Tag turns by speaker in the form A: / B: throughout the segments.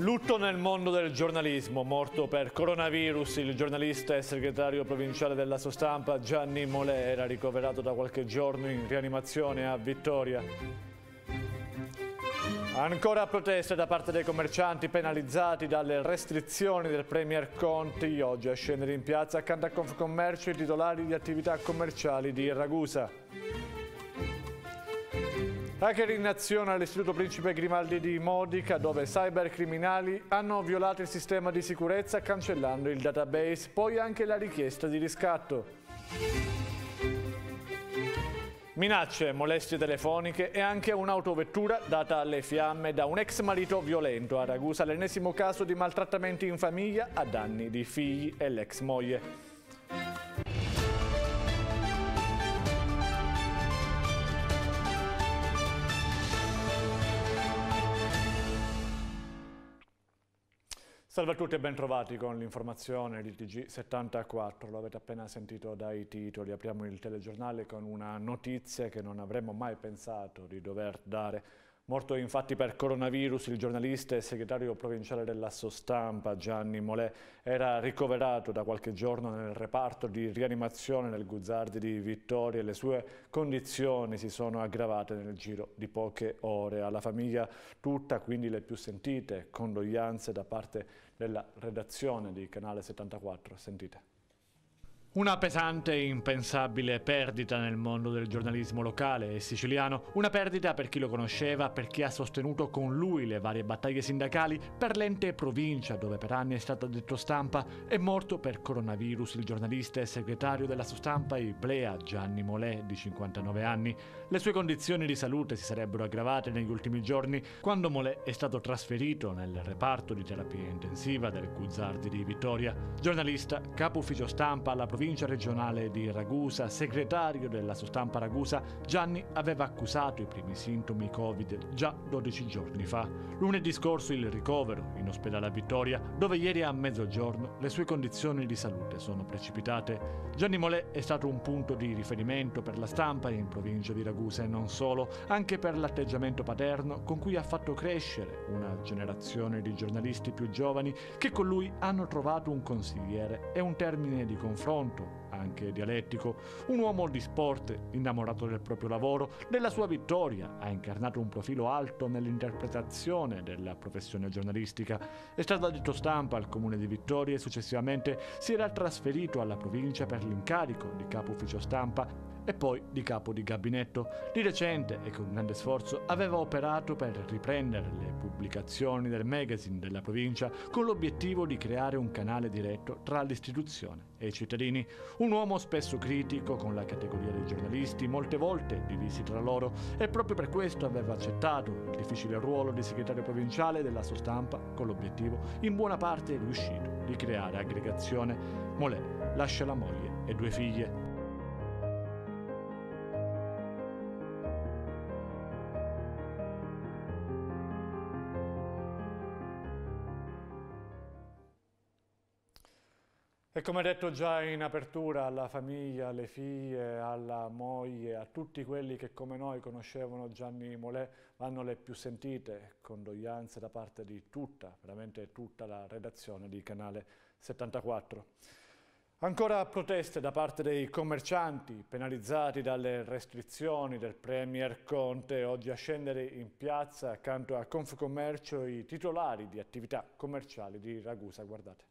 A: Lutto nel mondo del giornalismo, morto per coronavirus, il giornalista e segretario provinciale della sua stampa Gianni Molè era ricoverato da qualche giorno in rianimazione a Vittoria. Ancora proteste da parte dei commercianti penalizzati dalle restrizioni del Premier Conti, oggi a scendere in piazza accanto a Confcommercio i titolari di attività commerciali di Ragusa. Hacker in azione all'Istituto Principe Grimaldi di Modica dove cybercriminali hanno violato il sistema di sicurezza cancellando il database, poi anche la richiesta di riscatto. Minacce, molestie telefoniche e anche un'autovettura data alle fiamme da un ex marito violento a Ragusa, l'ennesimo caso di maltrattamenti in famiglia a danni di figli e l'ex moglie. Salve a tutti e ben trovati con l'informazione di TG74, lo avete appena sentito dai titoli, apriamo il telegiornale con una notizia che non avremmo mai pensato di dover dare. Morto infatti per coronavirus il giornalista e segretario provinciale della Sostampa Gianni Molè era ricoverato da qualche giorno nel reparto di rianimazione nel Guzzardi di Vittoria e le sue condizioni si sono aggravate nel giro di poche ore. Alla famiglia tutta quindi le più sentite condoglianze da parte della redazione di Canale 74. Sentite. Una pesante e impensabile perdita nel mondo del giornalismo locale e siciliano, una perdita per chi lo conosceva, per chi ha sostenuto con lui le varie battaglie sindacali, per l'ente provincia dove per anni è stato detto stampa, è morto per coronavirus il giornalista e segretario della sua stampa Iplea Gianni Molè di 59 anni. Le sue condizioni di salute si sarebbero aggravate negli ultimi giorni quando Molè è stato trasferito nel reparto di terapia intensiva del Guzzardi di Vittoria, giornalista, capo ufficio stampa alla provincia provincia regionale di Ragusa, segretario della stampa Ragusa, Gianni aveva accusato i primi sintomi Covid già 12 giorni fa. Lunedì scorso il ricovero in ospedale a Vittoria, dove ieri a mezzogiorno le sue condizioni di salute sono precipitate. Gianni Molè è stato un punto di riferimento per la stampa in provincia di Ragusa e non solo, anche per l'atteggiamento paterno con cui ha fatto crescere una generazione di giornalisti più giovani che con lui hanno trovato un consigliere e un termine di confronto colto, anche dialettico, un uomo di sport, innamorato del proprio lavoro, della sua vittoria, ha incarnato un profilo alto nell'interpretazione della professione giornalistica, è stato addetto stampa al comune di Vittoria e successivamente si era trasferito alla provincia per l'incarico di capo ufficio stampa e poi di capo di gabinetto. Di recente e con grande sforzo aveva operato per riprendere le pubblicazioni del magazine della provincia con l'obiettivo di creare un canale diretto tra l'istituzione e i cittadini. Un uomo spesso critico con la categoria dei giornalisti, molte volte divisi tra loro e proprio per questo aveva accettato il difficile ruolo di segretario provinciale della sua stampa con l'obiettivo in buona parte riuscito di creare aggregazione. Molè lascia la moglie e due figlie. E come detto già in apertura alla famiglia, alle figlie, alla moglie, a tutti quelli che come noi conoscevano Gianni Molè, vanno le più sentite condoglianze da parte di tutta, veramente tutta la redazione di Canale 74. Ancora proteste da parte dei commercianti penalizzati dalle restrizioni del Premier Conte, oggi a scendere in piazza accanto a Confcommercio i titolari di attività commerciali di Ragusa, guardate.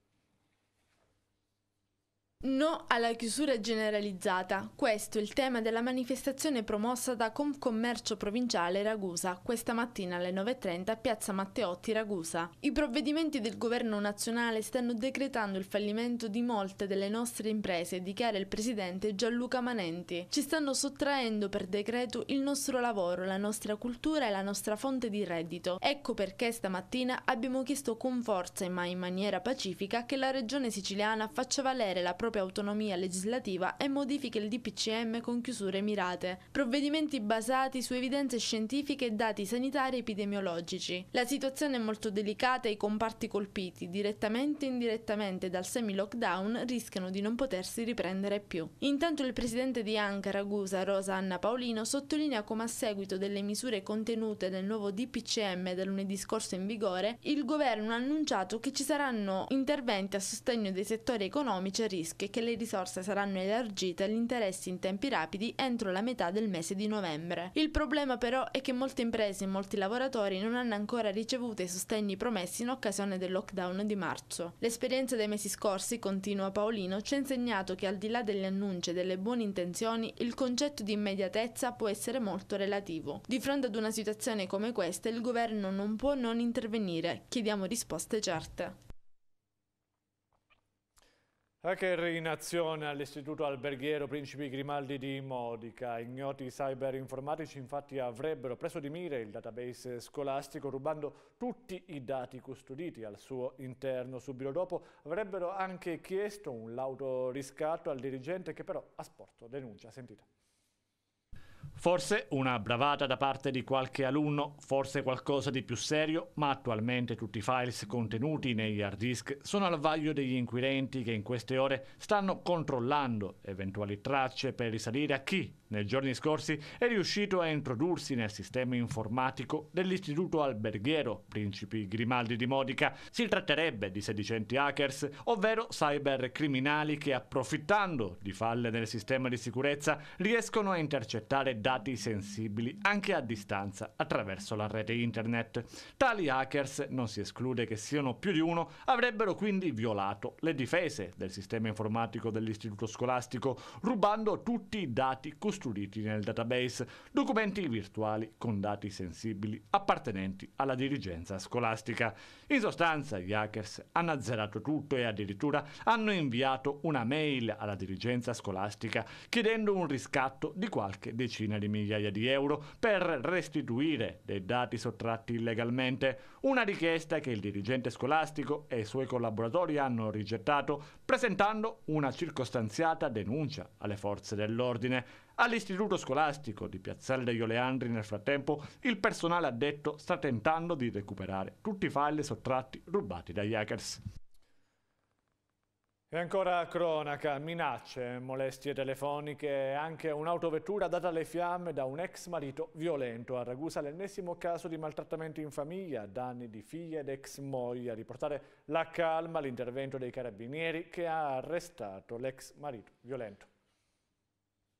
B: No alla chiusura generalizzata. Questo è il tema della manifestazione promossa da Confcommercio Provinciale Ragusa questa mattina alle 9.30 a Piazza Matteotti Ragusa. I provvedimenti del governo nazionale stanno decretando il fallimento di molte delle nostre imprese, dichiara il presidente Gianluca Manenti. Ci stanno sottraendo per decreto il nostro lavoro, la nostra cultura e la nostra fonte di reddito. Ecco perché stamattina abbiamo chiesto con forza, e ma in maniera pacifica, che la regione siciliana faccia valere la propria propria autonomia legislativa e modifiche il DPCM con chiusure mirate, provvedimenti basati su evidenze scientifiche e dati sanitari epidemiologici. La situazione è molto delicata e i comparti colpiti, direttamente e indirettamente dal semi-lockdown, rischiano di non potersi riprendere più. Intanto il presidente di Ankara, Gusa, Rosa Anna Paolino, sottolinea come a seguito delle misure contenute nel nuovo DPCM da lunedì scorso in vigore, il governo ha annunciato che ci saranno interventi a sostegno dei settori economici a rischio anche che le risorse saranno elargite agli interessi in tempi rapidi entro la metà del mese di novembre. Il problema però è che molte imprese e molti lavoratori non hanno ancora ricevuto i sostegni promessi in occasione del lockdown di marzo. L'esperienza dei mesi scorsi, continua Paolino, ci ha insegnato che al di là degli annunci e delle buone intenzioni, il concetto di immediatezza può essere molto relativo. Di fronte ad una situazione come questa, il governo non può non intervenire. Chiediamo risposte certe.
A: Hacker in azione all'istituto alberghiero Principi Grimaldi di Modica. Ignoti cyberinformatici infatti avrebbero preso di mira il database scolastico rubando tutti i dati custoditi al suo interno. Subito dopo avrebbero anche chiesto un lauto riscatto al dirigente che però ha sporto denuncia. Sentite. Forse una bravata da parte di qualche alunno, forse qualcosa di più serio, ma attualmente tutti i files contenuti negli hard disk sono al vaglio degli inquirenti che in queste ore stanno controllando eventuali tracce per risalire a chi, nei giorni scorsi, è riuscito a introdursi nel sistema informatico dell'istituto alberghiero Principi Grimaldi di Modica. Si tratterebbe di sedicenti hackers, ovvero cybercriminali che approfittando di falle nel sistema di sicurezza riescono a intercettare dati sensibili anche a distanza attraverso la rete internet. Tali hackers, non si esclude che siano più di uno, avrebbero quindi violato le difese del sistema informatico dell'istituto scolastico, rubando tutti i dati custoditi nel database, documenti virtuali con dati sensibili appartenenti alla dirigenza scolastica. In sostanza gli hackers hanno azzerato tutto e addirittura hanno inviato una mail alla dirigenza scolastica chiedendo un riscatto di qualche decina decine di migliaia di euro per restituire dei dati sottratti illegalmente, una richiesta che il dirigente scolastico e i suoi collaboratori hanno rigettato presentando una circostanziata denuncia alle forze dell'ordine. All'istituto scolastico di Piazzale degli Oleandri nel frattempo il personale ha addetto sta tentando di recuperare tutti i file sottratti rubati dagli hackers. E ancora cronaca, minacce, molestie telefoniche e anche un'autovettura data alle fiamme da un ex marito violento. A Ragusa l'ennesimo caso di maltrattamento in famiglia, danni di figlia ed ex moglie. A riportare la calma l'intervento dei carabinieri che ha arrestato l'ex marito violento.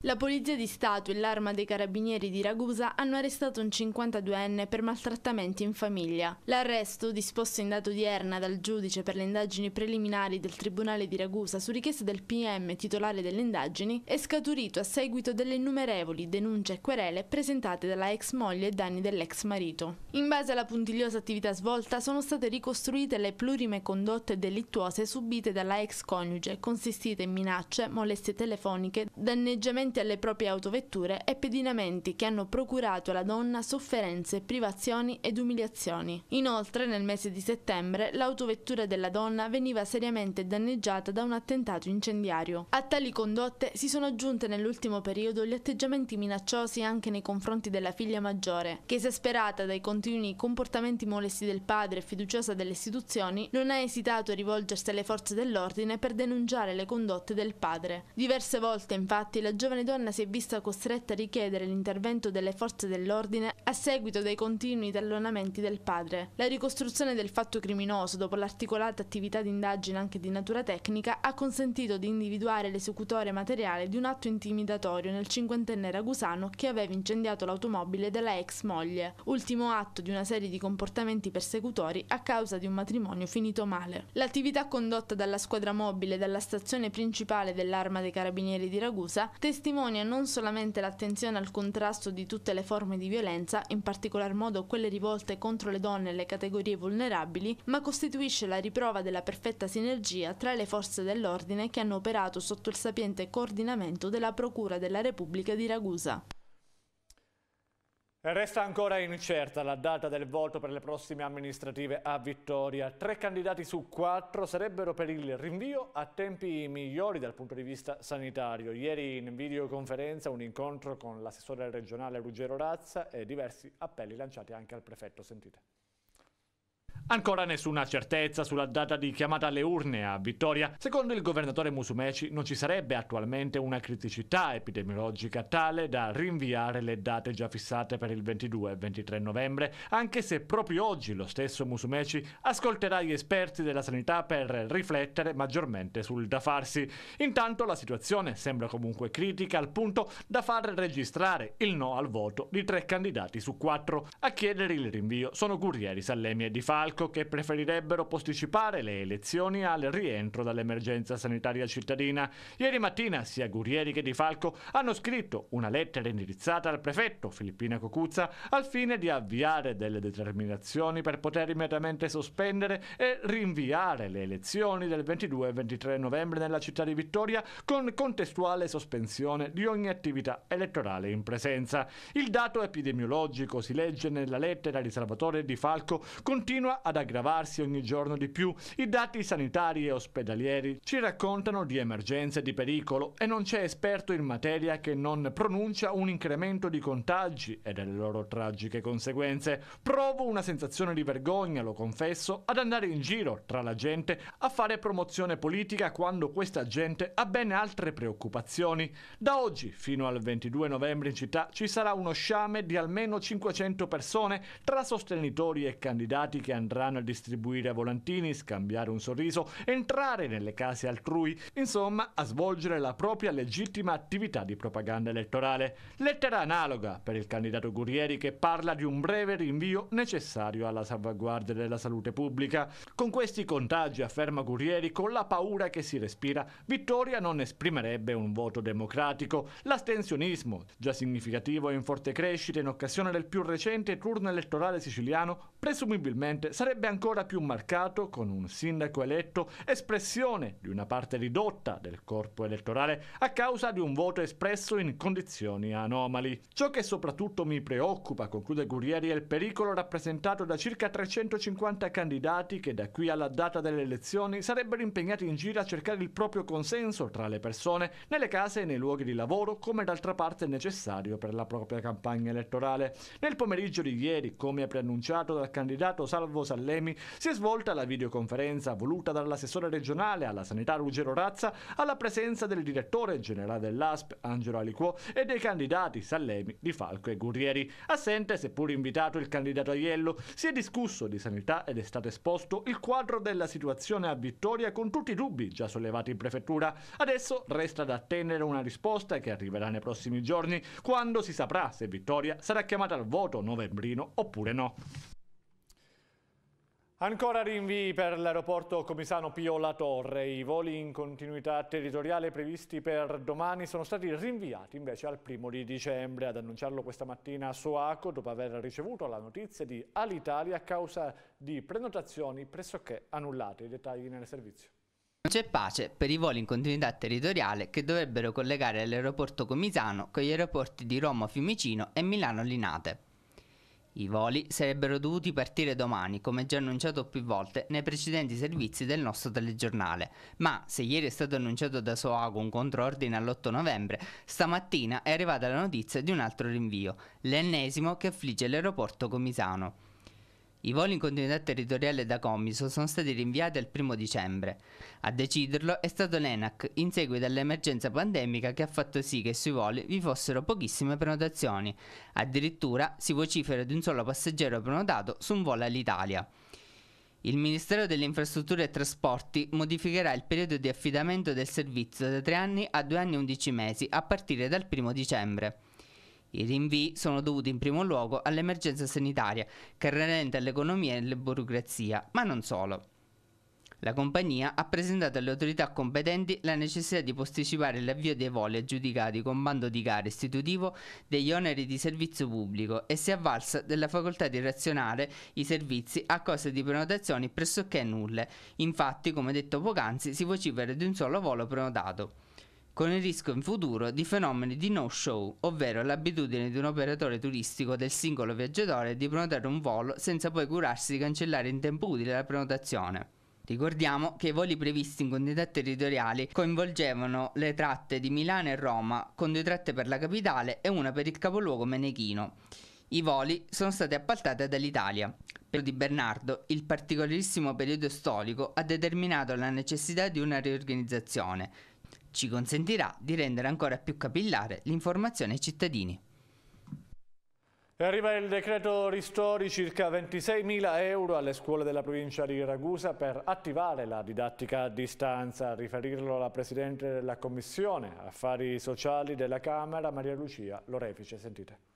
B: La Polizia di Stato e l'Arma dei Carabinieri di Ragusa hanno arrestato un 52enne per maltrattamenti in famiglia. L'arresto, disposto in data odierna dal giudice per le indagini preliminari del Tribunale di Ragusa su richiesta del PM titolare delle indagini, è scaturito a seguito delle innumerevoli denunce e querele presentate dalla ex moglie e danni dell'ex marito. In base alla puntigliosa attività svolta sono state ricostruite le plurime condotte delittuose subite dalla ex coniuge, consistite in minacce, molestie telefoniche, danneggiamenti attentamente alle proprie autovetture e pedinamenti che hanno procurato alla donna sofferenze, privazioni ed umiliazioni. Inoltre, nel mese di settembre, l'autovettura della donna veniva seriamente danneggiata da un attentato incendiario. A tali condotte si sono aggiunte nell'ultimo periodo gli atteggiamenti minacciosi anche nei confronti della figlia maggiore, che esasperata dai continui comportamenti molesti del padre e fiduciosa delle istituzioni, non ha esitato a rivolgersi alle forze dell'ordine per denunciare le condotte del padre. Diverse volte, infatti, la giovane giovane donna si è vista costretta a richiedere l'intervento delle forze dell'ordine a seguito dei continui tallonamenti del padre. La ricostruzione del fatto criminoso, dopo l'articolata attività di indagine anche di natura tecnica, ha consentito di individuare l'esecutore materiale di un atto intimidatorio nel cinquantenne ragusano che aveva incendiato l'automobile della ex moglie, ultimo atto di una serie di comportamenti persecutori a causa di un matrimonio finito male. L'attività condotta dalla squadra mobile dalla stazione principale dell'arma dei carabinieri di Ragusa testimonia testimonia non solamente l'attenzione al contrasto di tutte le forme di violenza, in particolar modo quelle rivolte contro le donne e le categorie vulnerabili, ma costituisce la riprova della perfetta sinergia tra le forze dell'ordine che hanno operato sotto il sapiente coordinamento della Procura della Repubblica di Ragusa.
A: Resta ancora incerta la data del voto per le prossime amministrative a Vittoria. Tre candidati su quattro sarebbero per il rinvio a tempi migliori dal punto di vista sanitario. Ieri in videoconferenza un incontro con l'assessore regionale Ruggero Razza e diversi appelli lanciati anche al prefetto. Sentite. Ancora nessuna certezza sulla data di chiamata alle urne a Vittoria. Secondo il governatore Musumeci non ci sarebbe attualmente una criticità epidemiologica tale da rinviare le date già fissate per il 22 e 23 novembre, anche se proprio oggi lo stesso Musumeci ascolterà gli esperti della sanità per riflettere maggiormente sul da farsi. Intanto la situazione sembra comunque critica al punto da far registrare il no al voto di tre candidati su quattro. A chiedere il rinvio sono Gurrieri, Sallemi e Di Falco Falco che preferirebbero posticipare le elezioni al rientro dall'emergenza sanitaria cittadina. Ieri mattina sia Gurieri che Di Falco hanno scritto una lettera indirizzata al prefetto Filippina Cocuzza al fine di avviare delle determinazioni per poter immediatamente sospendere e rinviare le elezioni del 22 e 23 novembre nella città di Vittoria con contestuale sospensione di ogni attività elettorale in presenza. Il dato epidemiologico, si legge nella lettera di Salvatore Di Falco, continua ad aggravarsi ogni giorno di più. I dati sanitari e ospedalieri ci raccontano di emergenze di pericolo e non c'è esperto in materia che non pronuncia un incremento di contagi e delle loro tragiche conseguenze. Provo una sensazione di vergogna, lo confesso, ad andare in giro tra la gente a fare promozione politica quando questa gente ha ben altre preoccupazioni. Da oggi fino al 22 novembre in città ci sarà uno sciame di almeno 500 persone tra sostenitori e candidati che andranno verranno a distribuire volantini, scambiare un sorriso, entrare nelle case altrui, insomma a svolgere la propria legittima attività di propaganda elettorale. Lettera analoga per il candidato Gurrieri che parla di un breve rinvio necessario alla salvaguardia della salute pubblica. Con questi contagi, afferma Gurrieri, con la paura che si respira, Vittoria non esprimerebbe un voto democratico. L'astensionismo, già significativo e in forte crescita in occasione del più recente turno elettorale siciliano, presumibilmente sarà sarebbe ancora più marcato con un sindaco eletto espressione di una parte ridotta del corpo elettorale a causa di un voto espresso in condizioni anomali. Ciò che soprattutto mi preoccupa, conclude Gurrieri, è il pericolo rappresentato da circa 350 candidati che da qui alla data delle elezioni sarebbero impegnati in giro a cercare il proprio consenso tra le persone, nelle case e nei luoghi di lavoro, come d'altra parte necessario per la propria campagna elettorale. Nel pomeriggio di ieri, come preannunciato dal candidato Salvo Salvini, Sallemi si è svolta la videoconferenza voluta dall'assessore regionale alla sanità Ruggero Razza alla presenza del direttore generale dell'ASP Angelo Aliquò e dei candidati Sallemi, Di Falco e Gurrieri. Assente, seppur invitato il candidato Aiello, si è discusso di sanità ed è stato esposto il quadro della situazione a Vittoria con tutti i dubbi già sollevati in prefettura. Adesso resta da attendere una risposta che arriverà nei prossimi giorni quando si saprà se Vittoria sarà chiamata al voto novembrino oppure no. Ancora rinvii per l'aeroporto Comisano Pio La Torre. I voli in continuità territoriale previsti per domani sono stati rinviati invece al primo di dicembre. Ad annunciarlo questa mattina a Soaco dopo aver ricevuto la notizia di Alitalia a causa di prenotazioni pressoché annullate. I dettagli nel servizio.
C: Non c'è pace per i voli in continuità territoriale che dovrebbero collegare l'aeroporto Comisano con gli aeroporti di Roma Fiumicino e Milano Linate. I voli sarebbero dovuti partire domani, come già annunciato più volte nei precedenti servizi del nostro telegiornale, ma se ieri è stato annunciato da Soago un controordine all'8 novembre, stamattina è arrivata la notizia di un altro rinvio, l'ennesimo che affligge l'aeroporto comisano. I voli in continuità territoriale da Comiso sono stati rinviati al 1 dicembre. A deciderlo è stato l'ENAC, in seguito all'emergenza pandemica che ha fatto sì che sui voli vi fossero pochissime prenotazioni. Addirittura si vocifera di un solo passeggero prenotato su un volo all'Italia. Il Ministero delle Infrastrutture e Trasporti modificherà il periodo di affidamento del servizio da 3 anni a 2 anni e 11 mesi a partire dal 1 dicembre. I rinvii sono dovuti in primo luogo all'emergenza sanitaria, che rallenta l'economia e la burocrazia, ma non solo. La compagnia ha presentato alle autorità competenti la necessità di posticipare l'avvio dei voli aggiudicati con bando di gara istitutivo degli oneri di servizio pubblico e si è avvalsa della facoltà di razionare i servizi a costo di prenotazioni pressoché nulle. Infatti, come detto poc'anzi, si vocifera di un solo volo prenotato con il rischio in futuro di fenomeni di no-show, ovvero l'abitudine di un operatore turistico del singolo viaggiatore di prenotare un volo senza poi curarsi di cancellare in tempo utile la prenotazione. Ricordiamo che i voli previsti in quantità territoriali coinvolgevano le tratte di Milano e Roma, con due tratte per la capitale e una per il capoluogo menechino. I voli sono stati appaltati dall'Italia. Per di Bernardo, il particolarissimo periodo storico ha determinato la necessità di una riorganizzazione, ci consentirà di rendere ancora più capillare l'informazione ai cittadini.
A: E arriva il decreto ristori circa 26.000 euro alle scuole della provincia di Ragusa per attivare la didattica a distanza, a riferirlo alla Presidente della Commissione Affari Sociali della Camera, Maria Lucia Lorefice. Sentite.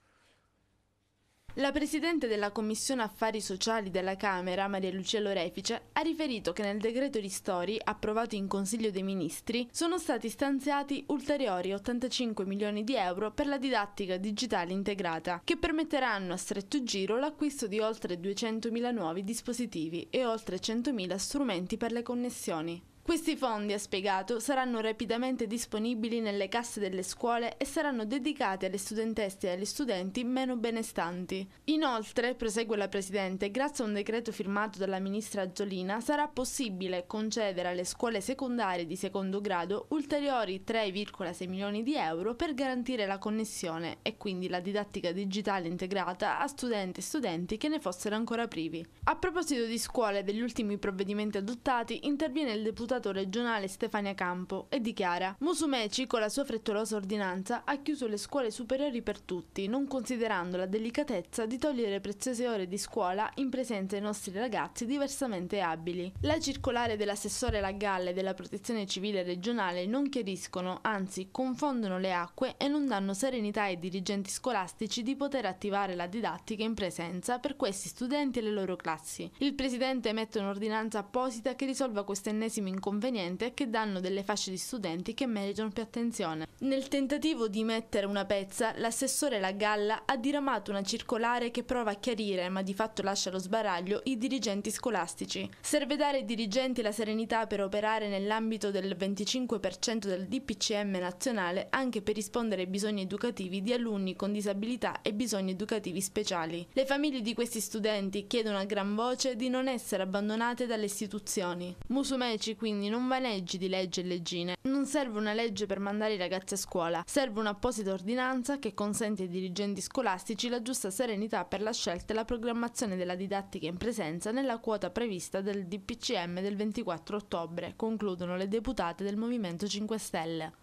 B: La Presidente della Commissione Affari Sociali della Camera, Maria Lucia Lorefice, ha riferito che nel decreto ristori, approvato in Consiglio dei Ministri, sono stati stanziati ulteriori 85 milioni di euro per la didattica digitale integrata, che permetteranno a stretto giro l'acquisto di oltre 200 mila nuovi dispositivi e oltre 100 mila strumenti per le connessioni. Questi fondi, ha spiegato, saranno rapidamente disponibili nelle casse delle scuole e saranno dedicati alle studentesse e agli studenti meno benestanti. Inoltre, prosegue la Presidente, grazie a un decreto firmato dalla Ministra Giolina sarà possibile concedere alle scuole secondarie di secondo grado ulteriori 3,6 milioni di euro per garantire la connessione e quindi la didattica digitale integrata a studenti e studenti che ne fossero ancora privi. A proposito di scuole e degli ultimi provvedimenti adottati, interviene il deputato deputato regionale Stefania Campo e dichiara Musumeci con la sua frettolosa ordinanza ha chiuso le scuole superiori per tutti, non considerando la delicatezza di togliere preziose ore di scuola in presenza dei nostri ragazzi diversamente abili. La circolare dell'assessore Lagalle e della protezione civile regionale non chiariscono, anzi confondono le acque e non danno serenità ai dirigenti scolastici di poter attivare la didattica in presenza per questi studenti e le loro classi. Il Presidente emette un'ordinanza apposita che risolva questo ennesimo incontro conveniente che danno delle fasce di studenti che meritano più attenzione. Nel tentativo di mettere una pezza, l'assessore La Galla ha diramato una circolare che prova a chiarire, ma di fatto lascia lo sbaraglio, i dirigenti scolastici. Serve dare ai dirigenti la serenità per operare nell'ambito del 25% del DPCM nazionale anche per rispondere ai bisogni educativi di alunni con disabilità e bisogni educativi speciali. Le famiglie di questi studenti chiedono a gran voce di non essere abbandonate dalle istituzioni. Musumeci quindi quindi non vaneggi di leggi e leggine. Non serve una legge per mandare i ragazzi a scuola, serve un'apposita ordinanza che consente ai dirigenti scolastici la giusta serenità per la scelta e la programmazione della didattica in presenza nella quota prevista del DPCM del 24 ottobre, concludono le deputate del Movimento 5 Stelle.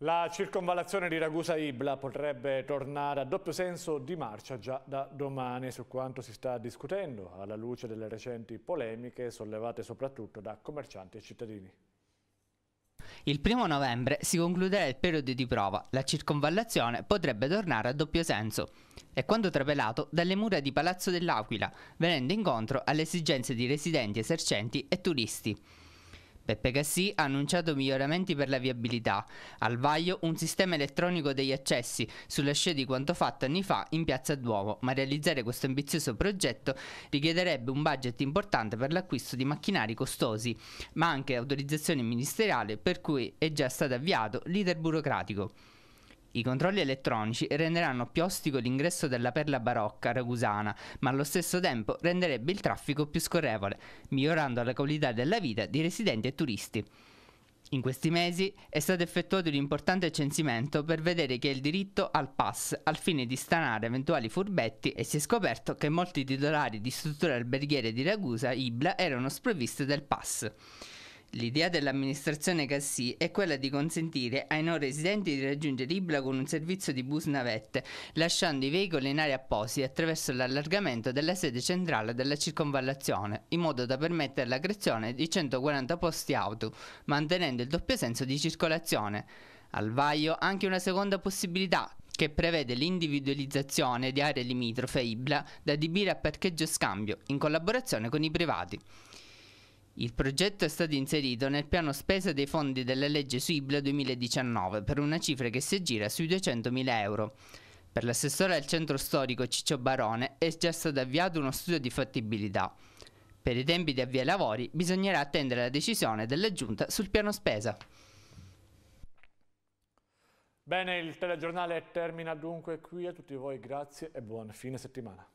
A: La circonvallazione di Ragusa Ibla potrebbe tornare a doppio senso di marcia già da domani su quanto si sta discutendo alla luce delle recenti polemiche sollevate soprattutto da commercianti e cittadini.
C: Il primo novembre si concluderà il periodo di prova, la circonvallazione potrebbe tornare a doppio senso È quanto trapelato dalle mura di Palazzo dell'Aquila, venendo incontro alle esigenze di residenti, esercenti e turisti. Peppe Cassì ha annunciato miglioramenti per la viabilità. Al vaglio un sistema elettronico degli accessi, sulla scia di quanto fatto anni fa in Piazza Duomo, ma realizzare questo ambizioso progetto richiederebbe un budget importante per l'acquisto di macchinari costosi, ma anche autorizzazione ministeriale per cui è già stato avviato l'iter burocratico. I controlli elettronici renderanno più ostico l'ingresso della perla barocca ragusana, ma allo stesso tempo renderebbe il traffico più scorrevole, migliorando la qualità della vita di residenti e turisti. In questi mesi è stato effettuato un importante censimento per vedere chi ha il diritto al pass al fine di stanare eventuali furbetti e si è scoperto che molti titolari di strutture alberghiere di Ragusa, Ibla, erano sprovviste del pass. L'idea dell'amministrazione Cassì è quella di consentire ai non residenti di raggiungere Ibla con un servizio di bus navette, lasciando i veicoli in aree apposite attraverso l'allargamento della sede centrale della circonvallazione, in modo da permettere la creazione di 140 posti auto, mantenendo il doppio senso di circolazione. Al vaio anche una seconda possibilità, che prevede l'individualizzazione di aree limitrofe Ibla da adibire a parcheggio scambio, in collaborazione con i privati. Il progetto è stato inserito nel piano spesa dei fondi della legge SUIBLA 2019 per una cifra che si aggira sui 200.000 euro. Per l'assessore al centro storico Ciccio Barone è già stato avviato uno studio di fattibilità. Per i tempi di avvio ai lavori bisognerà attendere la decisione della Giunta sul piano spesa.
A: Bene, il telegiornale termina dunque qui. A tutti voi grazie e buon fine settimana.